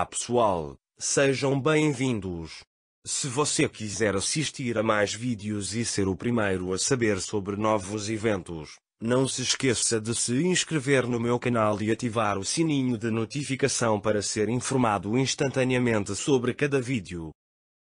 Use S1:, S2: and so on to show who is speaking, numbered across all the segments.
S1: Olá pessoal, sejam bem-vindos. Se você quiser assistir a mais vídeos e ser o primeiro a saber sobre novos eventos, não se esqueça de se inscrever no meu canal e ativar o sininho de notificação para ser informado instantaneamente sobre cada vídeo.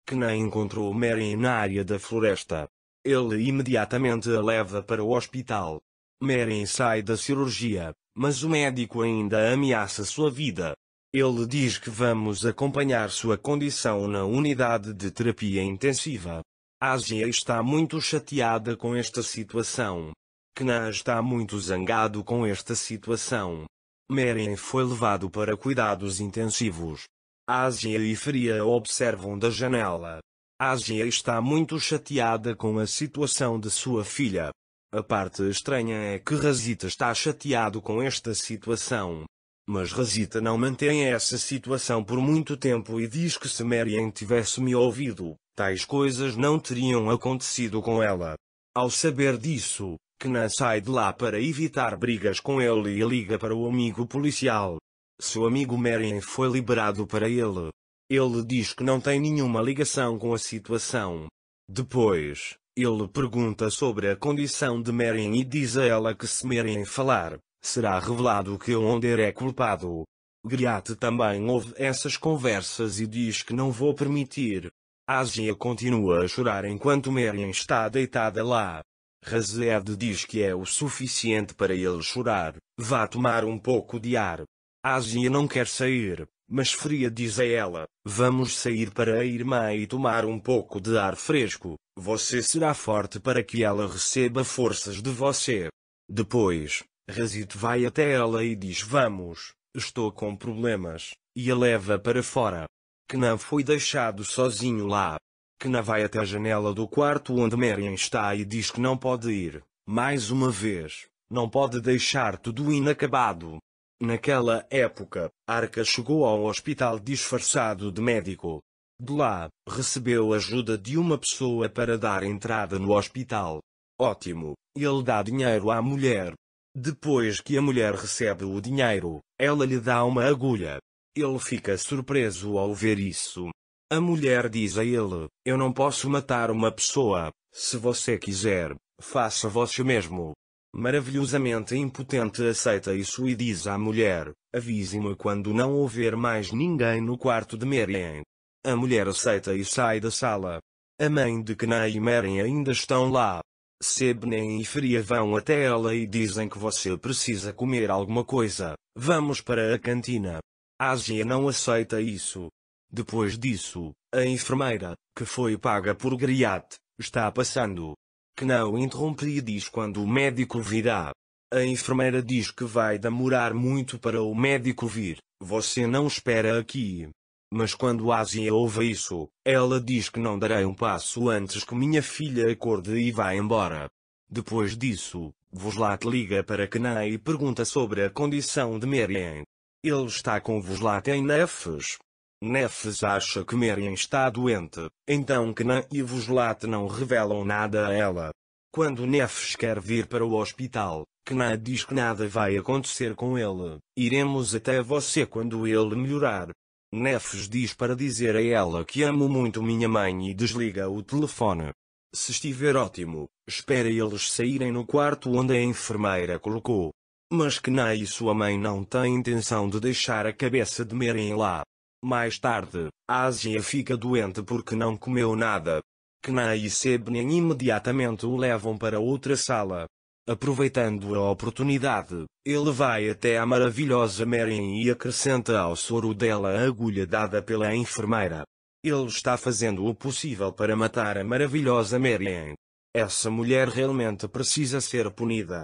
S1: Knan encontrou Mary na área da floresta. Ele imediatamente a leva para o hospital. Mary sai da cirurgia, mas o médico ainda ameaça sua vida. Ele diz que vamos acompanhar sua condição na unidade de terapia intensiva. A Ásia está muito chateada com esta situação. Kna está muito zangado com esta situação. Meren foi levado para cuidados intensivos. Ásia e Fria observam da janela. Ásia está muito chateada com a situação de sua filha. A parte estranha é que Razita está chateado com esta situação. Mas Rasita não mantém essa situação por muito tempo e diz que se Marian tivesse me ouvido, tais coisas não teriam acontecido com ela. Ao saber disso, Knan sai de lá para evitar brigas com ele e liga para o amigo policial. Seu amigo Marian foi liberado para ele. Ele diz que não tem nenhuma ligação com a situação. Depois, ele pergunta sobre a condição de Marian e diz a ela que se Marian falar, será revelado que Onder é culpado. Griat também ouve essas conversas e diz que não vou permitir. Ásia continua a chorar enquanto Marian está deitada lá. Razed diz que é o suficiente para ele chorar, vá tomar um pouco de ar. Ásia não quer sair, mas Fria diz a ela, vamos sair para a irmã e tomar um pouco de ar fresco, você será forte para que ela receba forças de você. Depois, Razit vai até ela e diz: Vamos, estou com problemas, e a leva para fora. Knan foi deixado sozinho lá. Knan vai até a janela do quarto onde Merian está e diz que não pode ir, mais uma vez, não pode deixar tudo inacabado. Naquela época, Arca chegou ao hospital disfarçado de médico. De lá, recebeu ajuda de uma pessoa para dar entrada no hospital. Ótimo, ele dá dinheiro à mulher, depois que a mulher recebe o dinheiro, ela lhe dá uma agulha. Ele fica surpreso ao ver isso. A mulher diz a ele: Eu não posso matar uma pessoa. Se você quiser, faça você mesmo. Maravilhosamente impotente aceita isso e diz à mulher: Avise-me quando não houver mais ninguém no quarto de Marian. A mulher aceita e sai da sala. A mãe de Kenai e Marian ainda estão lá. Sebnem e Fria vão até ela e dizem que você precisa comer alguma coisa. Vamos para a cantina. Ásia não aceita isso. Depois disso, a enfermeira, que foi paga por Griat, está passando. Que não interrompe e diz quando o médico virá. A enfermeira diz que vai demorar muito para o médico vir. Você não espera aqui. Mas quando Ásia ouve isso, ela diz que não darei um passo antes que minha filha acorde e vá embora. Depois disso, Voslat liga para Kenai e pergunta sobre a condição de Merien. Ele está com Voslat em Nefes. Nefes acha que Merien está doente, então Kenan e Voslat não revelam nada a ela. Quando Nefes quer vir para o hospital, Kenan diz que nada vai acontecer com ele, iremos até você quando ele melhorar. Nefes diz para dizer a ela que amo muito minha mãe e desliga o telefone. Se estiver ótimo, espera eles saírem no quarto onde a enfermeira colocou. Mas Kenai e sua mãe não têm intenção de deixar a cabeça de Merem lá. Mais tarde, Asia fica doente porque não comeu nada. Kenai e Sebnen imediatamente o levam para outra sala, Aproveitando a oportunidade, ele vai até a maravilhosa Marian e acrescenta ao soro dela a agulha dada pela enfermeira. Ele está fazendo o possível para matar a maravilhosa Marian. Essa mulher realmente precisa ser punida.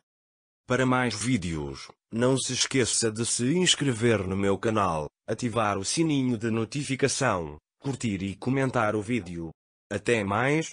S1: Para mais vídeos, não se esqueça de se inscrever no meu canal, ativar o sininho de notificação, curtir e comentar o vídeo. Até mais!